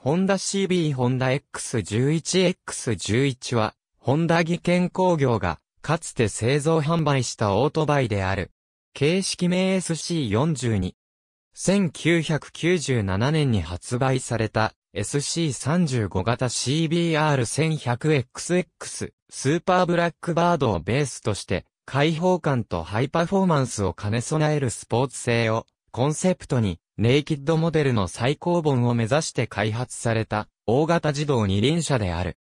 ホンダ CB ホンダ X11X11 は、ホンダ技研工業が、かつて製造販売したオートバイである。形式名 SC42。1997年に発売された SC35 型 CBR1100XX スーパーブラックバードをベースとして開放感とハイパフォーマンスを兼ね備えるスポーツ性をコンセプトにネイキッドモデルの最高本を目指して開発された、大型自動二輪車である。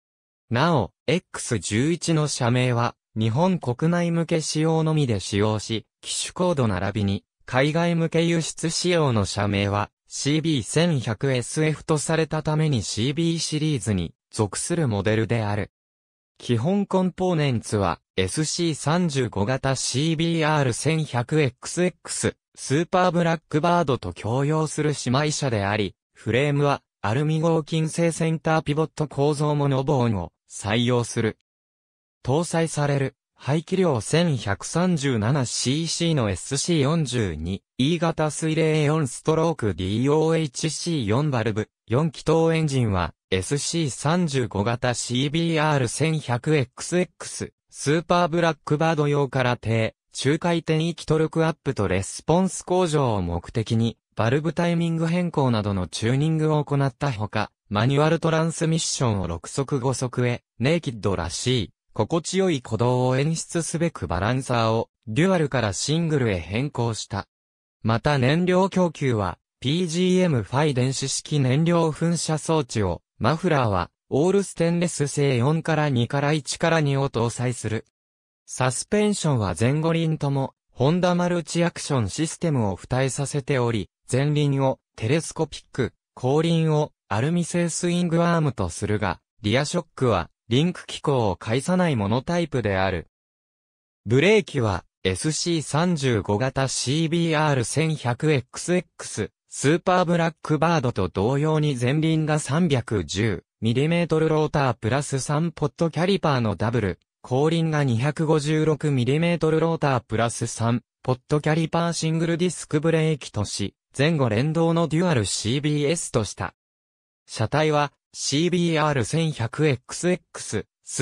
なお、X11 の社名は、日本国内向け仕様のみで使用し、機種コード並びに、海外向け輸出仕様の社名は、CB1100SF とされたために CB シリーズに属するモデルである。基本コンポーネンツは SC35 型 CBR1100XX、スーパーブラックバードと共用する姉妹車であり、フレームはアルミ合金製センターピボット構造モノボーンを採用する。搭載される排気量 1137cc の SC42E 型水冷4ストローク DOHC4 バルブ4気筒エンジンは SC35 型 CBR1100XX スーパーブラックバード用から定中回転域トルクアップとレスポンス向上を目的に、バルブタイミング変更などのチューニングを行ったほか、マニュアルトランスミッションを6速5速へ、ネイキッドらしい、心地よい鼓動を演出すべくバランサーを、デュアルからシングルへ変更した。また燃料供給は、PGM5 電子式燃料噴射装置を、マフラーは、オールステンレス製4から2から1から2を搭載する。サスペンションは前後輪とも、ホンダマルチアクションシステムを付帯させており、前輪をテレスコピック、後輪をアルミ製スイングアームとするが、リアショックはリンク機構を介さないモノタイプである。ブレーキは SC35 型 CBR1100XX スーパーブラックバードと同様に前輪が 310mm ロータープラス3ポットキャリパーのダブル後輪が 256mm ロータープラス3、ポットキャリパーシングルディスクブレーキとし、前後連動のデュアル CBS とした。車体は CBR1100XX、ス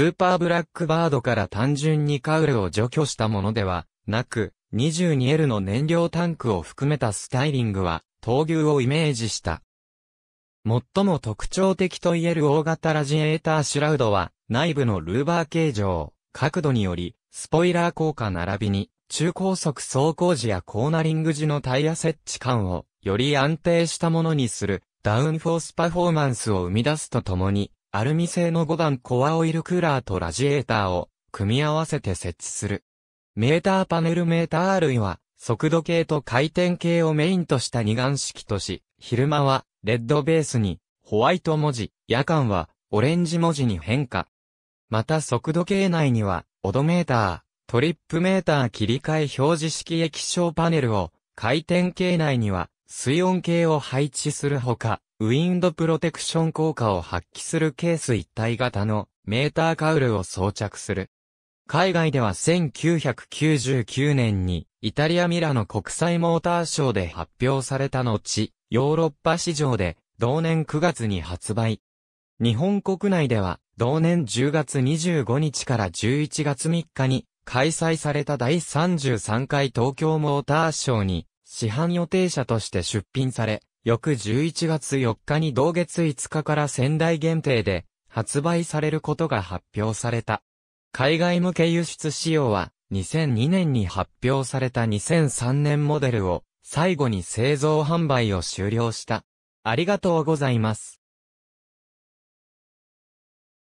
ーパーブラックバードから単純にカウルを除去したものではなく、22L の燃料タンクを含めたスタイリングは、闘牛をイメージした。最も特徴的といえる大型ラジエーターシュラウドは、内部のルーバー形状、角度により、スポイラー効果並びに、中高速走行時やコーナリング時のタイヤ設置感を、より安定したものにする、ダウンフォースパフォーマンスを生み出すとともに、アルミ製の5段コアオイルクーラーとラジエーターを組み合わせて設置する。メーターパネルメーター類は速度計と回転計をメインとした二眼式とし、昼間はレッドベースにホワイト文字、夜間はオレンジ文字に変化。また速度計内には、オドメーター、トリップメーター切り替え表示式液晶パネルを、回転計内には、水温計を配置するほか、ウィンドプロテクション効果を発揮するケース一体型のメーターカウルを装着する。海外では1999年にイタリアミラノ国際モーターショーで発表された後、ヨーロッパ市場で同年9月に発売。日本国内では同年10月25日から11月3日に開催された第33回東京モーターショーに市販予定車として出品され、翌11月4日に同月5日から仙台限定で発売されることが発表された。海外向け輸出仕様は、2002年に発表された2003年モデルを、最後に製造販売を終了した。ありがとうございます。